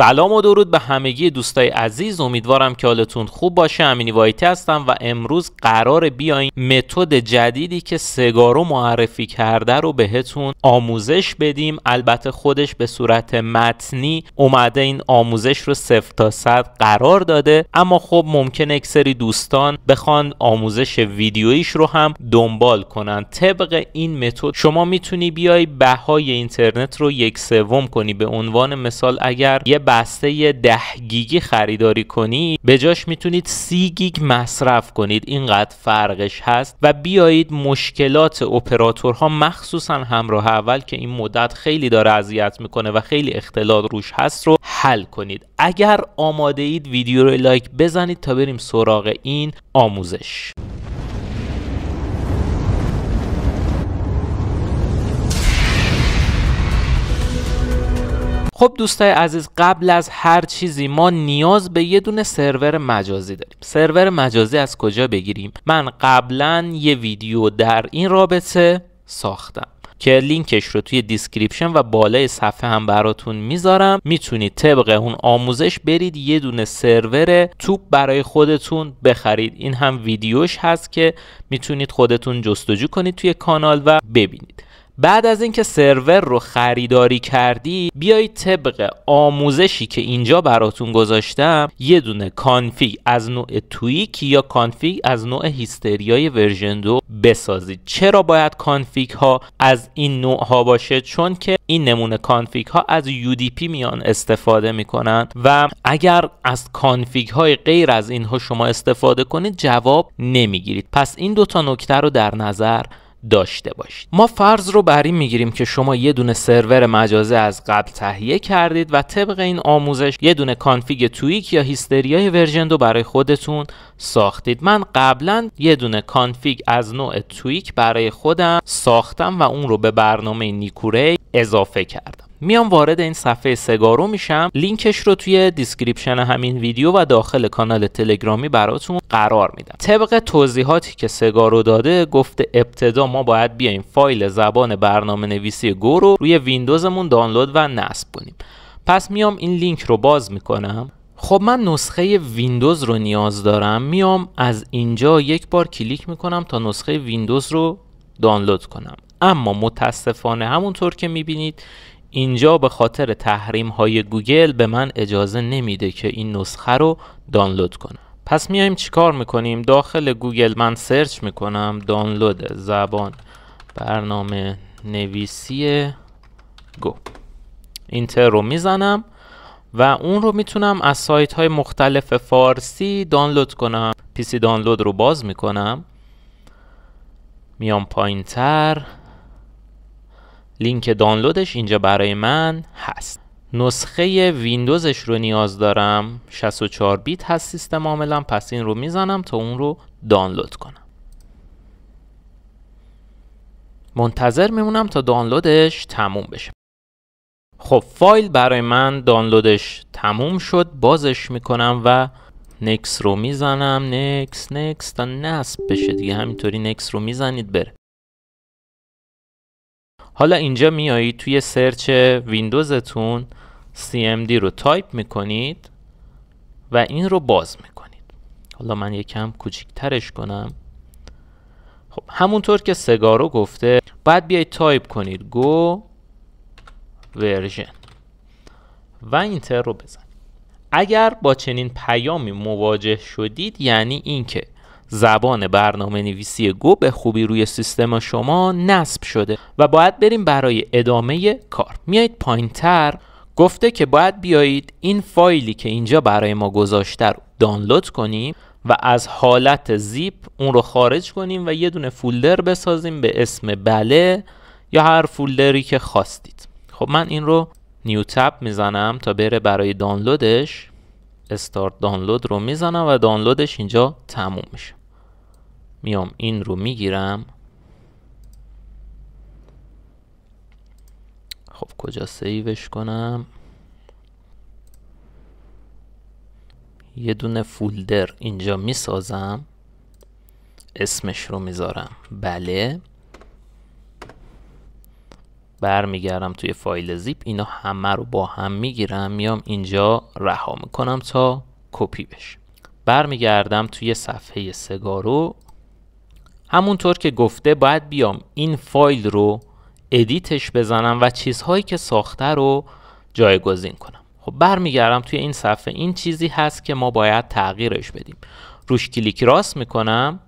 سلام و درود به همگی دوستای عزیز امیدوارم که حالتون خوب باشه امینی وایتی هستم و امروز قرار بیاین متد جدیدی که سگارو معرفی کرده رو بهتون آموزش بدیم البته خودش به صورت متنی اومده این آموزش رو صفر تا صد قرار داده اما خب ممکن اکسری دوستان بخوان آموزش ویدیویش رو هم دنبال کنن طبق این متد شما میتونی بیای بهای اینترنت رو یک سوم کنی به عنوان مثال اگر یه بسته 10 گیگی خریداری کنید به جاش میتونید 30 گیگ مصرف کنید اینقدر فرقش هست و بیایید مشکلات اپراتورها مخصوصا همراه اول که این مدت خیلی داره اذیت میکنه و خیلی اختلال روش هست رو حل کنید اگر آماده اید ویدیو رو لایک بزنید تا بریم سراغ این آموزش خب دوستای عزیز قبل از هر چیزی ما نیاز به یه دونه سرور مجازی داریم سرور مجازی از کجا بگیریم من قبلا یه ویدیو در این رابطه ساختم که لینکش رو توی دیسکریپشن و بالای صفحه هم براتون میذارم میتونید طبق اون آموزش برید یه دونه سرور توپ برای خودتون بخرید این هم ویدیوش هست که میتونید خودتون جستجو کنید توی کانال و ببینید بعد از اینکه سرور رو خریداری کردی بیایید طبق آموزشی که اینجا براتون گذاشتم یه دونه کانفیگ از نوع تویک یا کانفیگ از نوع هیستریای ورژن دو بسازید چرا باید کانفیگ ها از این نوع ها باشه چون که این نمونه کانفیگ ها از UDP میان استفاده کنند و اگر از کانفیگ های غیر از اینها شما استفاده کنید جواب نمیگیرید پس این دوتا نکته رو در نظر داشته باشید ما فرض رو بر این میگیریم که شما یه دونه سرور مجازی از قبل تهیه کردید و طبق این آموزش یه دونه کانفیگ تویک یا هیستریای ورژن رو برای خودتون ساختید من قبلا یه دونه کانفیگ از نوع تویک برای خودم ساختم و اون رو به برنامه نیکوری اضافه کردم میام وارد این صفحه سگارو میشم لینکش رو توی دیسکریپشن همین ویدیو و داخل کانال تلگرامی براتون قرار میدم طبق توضیحاتی که سگارو داده گفته ابتدا ما باید بیایم فایل زبان برنامه نویسی گو رو روی ویندوزمون دانلود و نصب کنیم پس میام این لینک رو باز میکنم خب من نسخه ویندوز رو نیاز دارم میام از اینجا یک بار کلیک میکنم تا نسخه ویندوز رو دانلود کنم اما متاسفانه همونطور که میبینید اینجا به خاطر تحریم های گوگل به من اجازه نمیده که این نسخه رو دانلود کنم پس میایم چیکار میکنیم داخل گوگل من سرچ میکنم دانلود زبان برنامه نویسی گو اینتر رو میزنم و اون رو میتونم از سایت های مختلف فارسی دانلود کنم سی دانلود رو باز میکنم میام پایین تر لینک دانلودش اینجا برای من هست نسخه ویندوزش رو نیاز دارم 64 بیت هست سیستم عاملا پس این رو میزنم تا اون رو دانلود کنم منتظر میمونم تا دانلودش تموم بشه خب فایل برای من دانلودش تموم شد بازش میکنم و نکس رو میزنم نکس نکس تا نصب بشه دیگه همینطوری نکس رو میزنید بره حالا اینجا میایید توی سرچ ویندوزتون CMD رو تایپ میکنید و این رو باز میکنید حالا من یکم کوچیکترش کنم خب همونطور که سگارو گفته بعد بیایید تایپ کنید گو ورژن و اینتر رو بزنید اگر با چنین پیامی مواجه شدید یعنی اینکه زبان برنامه نویسی گو به خوبی روی سیستم شما نصب شده و باید بریم برای ادامه کار میایید پایین تر گفته که باید بیایید این فایلی که اینجا برای ما گذاشته رو دانلود کنیم و از حالت زیپ اون رو خارج کنیم و یه دونه فولدر بسازیم به اسم بله یا هر فولدری که خواستید خب من این رو نیو تب میزنم تا بره برای دانلودش استارت دانلود رو میزنم و دانلودش اینجا تموم میشه میام این رو میگیرم خب کجا سیوش کنم یه دونه فولدر اینجا میسازم اسمش رو میذارم بله برمیگردم توی فایل زیپ اینا همه رو با هم میگیرم میام اینجا رها میکنم تا کپی بشه برمیگردم توی صفحه سگارو همونطور که گفته باید بیام این فایل رو ادیتش بزنم و چیزهایی که ساخته رو جایگزین کنم خب برمیگردم توی این صفحه این چیزی هست که ما باید تغییرش بدیم روش کلیک راست میکنم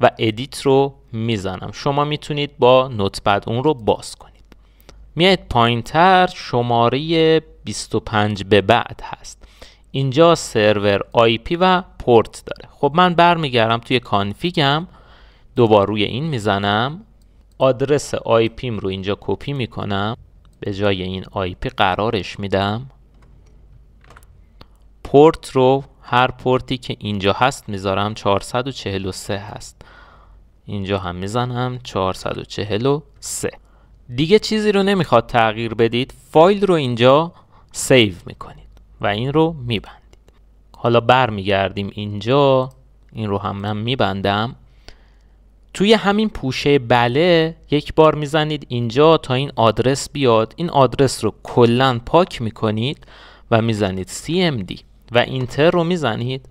و ادیت رو میزنم شما میتونید با نوتپد اون رو باز کنید میاد پایین تر شماره 25 به بعد هست اینجا سرور آی پی و پورت داره خب من برمیگردم توی کانفیگم دوبار روی این میزنم آدرس آی پیم رو اینجا کپی میکنم به جای این آی پی قرارش میدم پورت رو هر پورتی که اینجا هست میذارم 443 هست اینجا هم میزنم 443 دیگه چیزی رو نمیخواد تغییر بدید فایل رو اینجا سیو میکنید و این رو میبندید حالا برمیگردیم اینجا این رو هم من میبندم توی همین پوشه بله یک بار میزنید اینجا تا این آدرس بیاد این آدرس رو کلا پاک میکنید و میزنید cmd و اینتر رو میزنید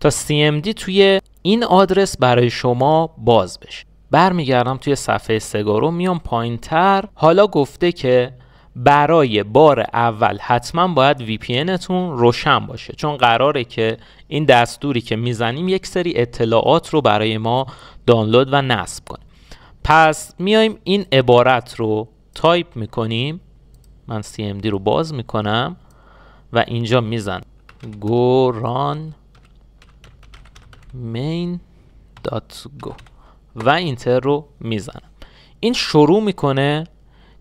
تا cmd توی این آدرس برای شما باز بشه برمیگردم توی صفحه سگارو میام پایین تر حالا گفته که برای بار اول حتما باید وی پی روشن باشه چون قراره که این دستوری که میزنیم یک سری اطلاعات رو برای ما دانلود و نصب کنیم پس میایم این عبارت رو تایپ میکنیم من cmd رو باز میکنم و اینجا میزن go main. main.go و اینتر رو میزنم این شروع میکنه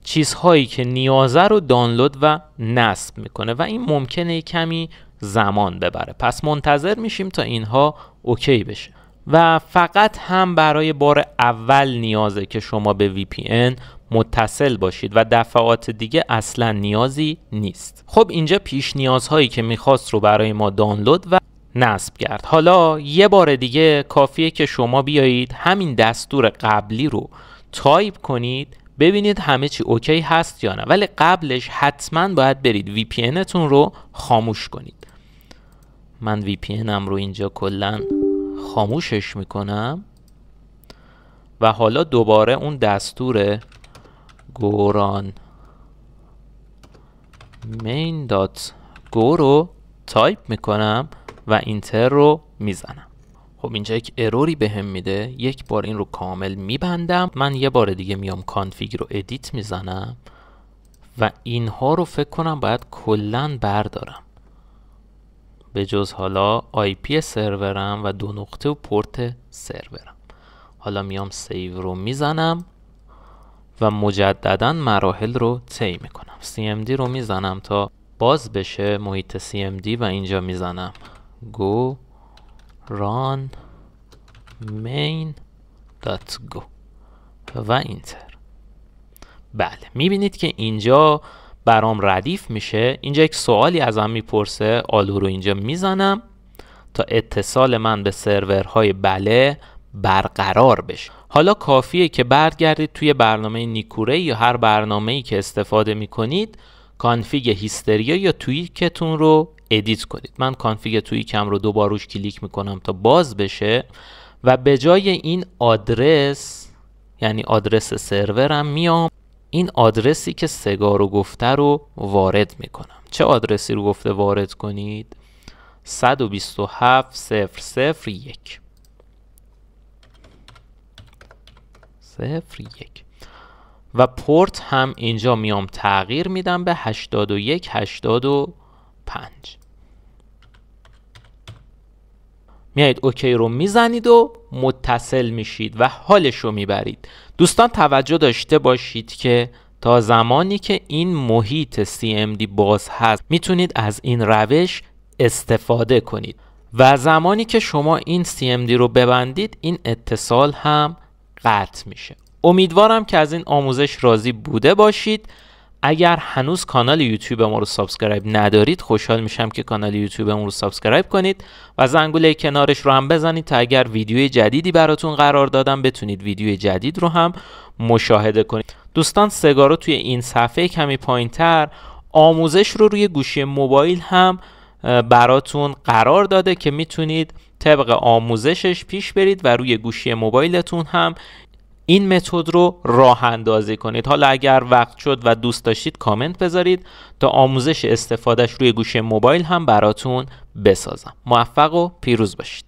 چیزهایی که نیازه رو دانلود و نصب میکنه و این ممکنه کمی زمان ببره پس منتظر میشیم تا اینها اوکی بشه و فقط هم برای بار اول نیازه که شما به VPN متصل باشید و دفعات دیگه اصلا نیازی نیست خب اینجا پیش نیازهایی که میخواست رو برای ما دانلود و نصب کرد حالا یه بار دیگه کافیه که شما بیایید همین دستور قبلی رو تایپ کنید ببینید همه چی اوکی هست یا نه ولی قبلش حتما باید برید وی پی رو خاموش کنید من وی پی رو اینجا کلن خاموشش میکنم و حالا دوباره اون دستور گوران مین دات گو رو تایپ میکنم و اینتر رو میزنم خب اینجا یک اروری بهم میده یک بار این رو کامل میبندم من یه بار دیگه میام کانفیگ رو ادیت میزنم و اینها رو فکر کنم باید کلا بردارم به جز حالا آی پی سرورم و دو نقطه و پورت سرورم حالا میام سیو رو میزنم و مجددا مراحل رو طی میکنم CMD رو میزنم تا باز بشه محیط CMD و اینجا میزنم go run main.go و اینتر بله میبینید که اینجا برام ردیف میشه اینجا یک سوالی ازم میپرسه آلو رو اینجا میزنم تا اتصال من به سرورهای بله برقرار بشه حالا کافیه که برگردید توی برنامه نیکوره یا هر برنامه ای که استفاده میکنید کانفیگ هیستریا یا تویکتون رو ادیت کنید من کانفیگ تویکم رو دوبار روش کلیک میکنم تا باز بشه و به جای این آدرس یعنی آدرس سرورم میام این آدرسی که سگا رو گفته رو وارد میکنم چه آدرسی رو گفته وارد کنید 127 صفر صفر یک صفر یک و پورت هم اینجا میام تغییر میدم به 81 85 میایید اوکی رو میزنید و متصل میشید و حالش رو میبرید دوستان توجه داشته باشید که تا زمانی که این محیط CMD باز هست میتونید از این روش استفاده کنید و زمانی که شما این CMD رو ببندید این اتصال هم قطع میشه امیدوارم که از این آموزش راضی بوده باشید اگر هنوز کانال یوتیوب ما رو سابسکرایب ندارید خوشحال میشم که کانال یوتیوب ما رو سابسکرایب کنید و زنگوله کنارش رو هم بزنید تا اگر ویدیو جدیدی براتون قرار دادم بتونید ویدیو جدید رو هم مشاهده کنید دوستان سگارو توی این صفحه کمی پایین تر آموزش رو روی گوشی موبایل هم براتون قرار داده که میتونید طبق آموزشش پیش برید و روی گوشی موبایلتون هم این متد رو راه اندازی کنید حالا اگر وقت شد و دوست داشتید کامنت بذارید تا آموزش استفادهش روی گوشه موبایل هم براتون بسازم موفق و پیروز باشید